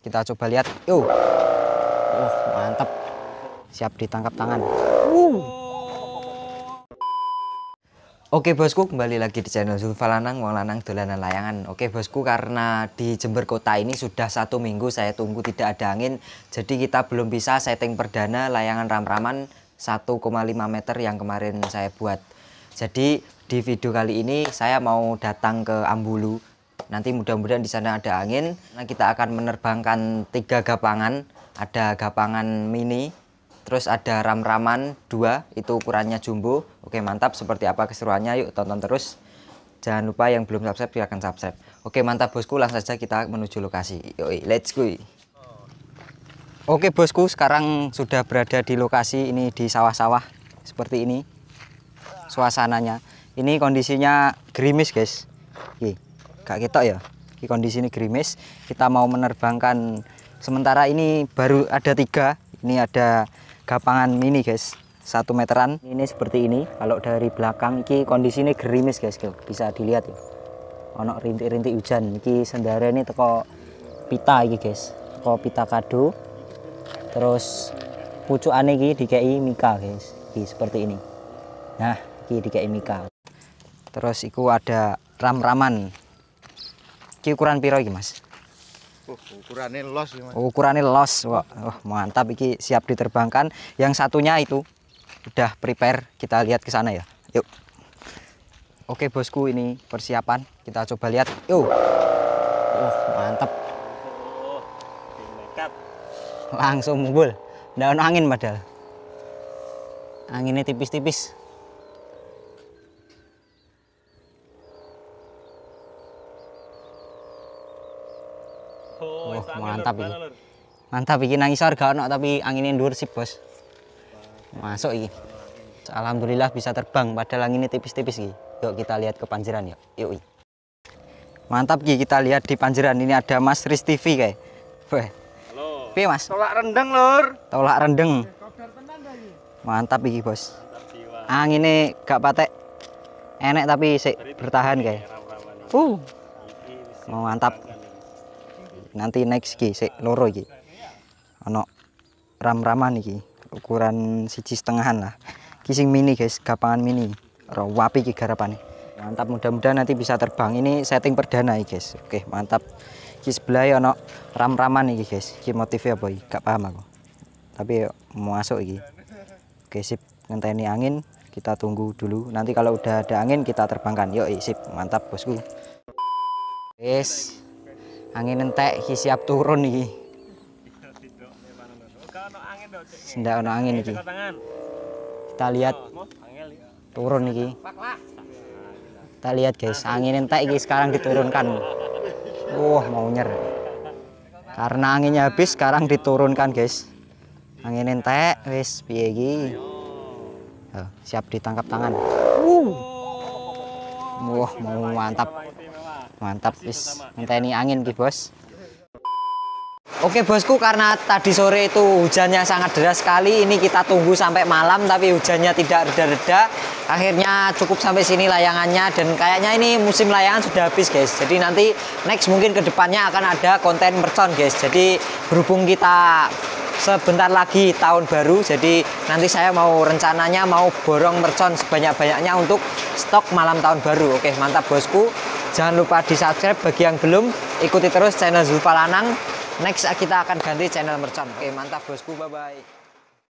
Kita coba lihat. Yo. Oh, mantap. Siap ditangkap tangan. Uh. Oke bosku, kembali lagi di channel Zulfa Lanang, Wang Lanang Dolanan Layangan. Oke bosku, karena di Jember Kota ini sudah satu minggu saya tunggu tidak ada angin, jadi kita belum bisa setting perdana layangan ram-raman 1,5 meter yang kemarin saya buat. Jadi di video kali ini saya mau datang ke Ambulu Nanti mudah-mudahan di sana ada angin. Nah, kita akan menerbangkan tiga gapangan. Ada gapangan mini, terus ada ram-raman dua, itu ukurannya jumbo. Oke, mantap. Seperti apa keseruannya? Yuk tonton terus. Jangan lupa yang belum subscribe silahkan subscribe. Oke, mantap bosku. Langsung saja kita menuju lokasi. Yoi, let's go. Oke bosku, sekarang sudah berada di lokasi ini di sawah-sawah seperti ini suasananya. Ini kondisinya gerimis guys. Oke gak ketok ya kondisi ini gerimis kita mau menerbangkan sementara ini baru ada tiga ini ada gapangan mini guys satu meteran ini seperti ini kalau dari belakang ki kondisi ini gerimis guys bisa dilihat ya ono rintik-rintik hujan ki sendara ini toko pita iki guys toko pita kado terus pucuk aneh ki DKI Mika guys seperti ini nah ki DKI Mika terus iku ada ram-raman Ki ukuran piro iki, Mas? Oh, ukurannya los ya, Mas. Oh, ukurannya los, wah, wah, mantap iki siap diterbangkan. Yang satunya itu udah prepare, kita lihat ke sana ya. Yuk. Oke, Bosku, ini persiapan. Kita coba lihat. Yuk. Uh, mantap. Langsung mumpul Ndak angin padahal. Anginnya tipis-tipis. Oh, mantap ini. Mantap bikin nangis harga, anak tapi anginnya dur sih, Bos. Masuk ini. Alhamdulillah bisa terbang padahal ini tipis-tipis iki. Yuk kita lihat ke panjiran yuk. Yuk. Mantap Ki, kita lihat di panjiran ini ada Mas Riz TV kayak. Wah. Halo. Mas? Tolak rendeng, lor. Tolak rendeng. Eh, mantap iki, Bos. Anginnya gak patek. Enek tapi uh. sih bertahan kayak. Uh. Mantap nanti next ki si loro iki ono ram-raman iki ukuran siji setengahan lah kising mini guys gapangan mini rawapi ki garapan mantap mudah-mudahan nanti bisa terbang ini setting perdana ya guys oke mantap iki sebelah ya ono ram-raman iki guys iki motifnya apa boy gak paham aku tapi mau masuk iki oke sip ngenteni angin kita tunggu dulu nanti kalau udah ada angin kita terbangkan yuk sip mantap bosku yes angin entek siap turun iki ndak angin iki kita lihat turun iki kita lihat guys angin entek iki sekarang diturunkan wah mau nyer karena anginnya habis sekarang diturunkan guys angin entek wis piye iki oh, siap ditangkap tangan uh. Wah, mau mantap. Mantap wis. ini angin ki, Bos. Oke bosku karena tadi sore itu hujannya sangat deras sekali ini kita tunggu sampai malam tapi hujannya tidak reda-reda akhirnya cukup sampai sini layangannya dan kayaknya ini musim layangan sudah habis guys jadi nanti next mungkin ke depannya akan ada konten mercon guys jadi berhubung kita sebentar lagi tahun baru jadi nanti saya mau rencananya mau borong mercon sebanyak-banyaknya untuk stok malam tahun baru oke mantap bosku jangan lupa di subscribe bagi yang belum ikuti terus channel Zulfa Lanang next kita akan ganti channel mercon oke mantap bosku bye bye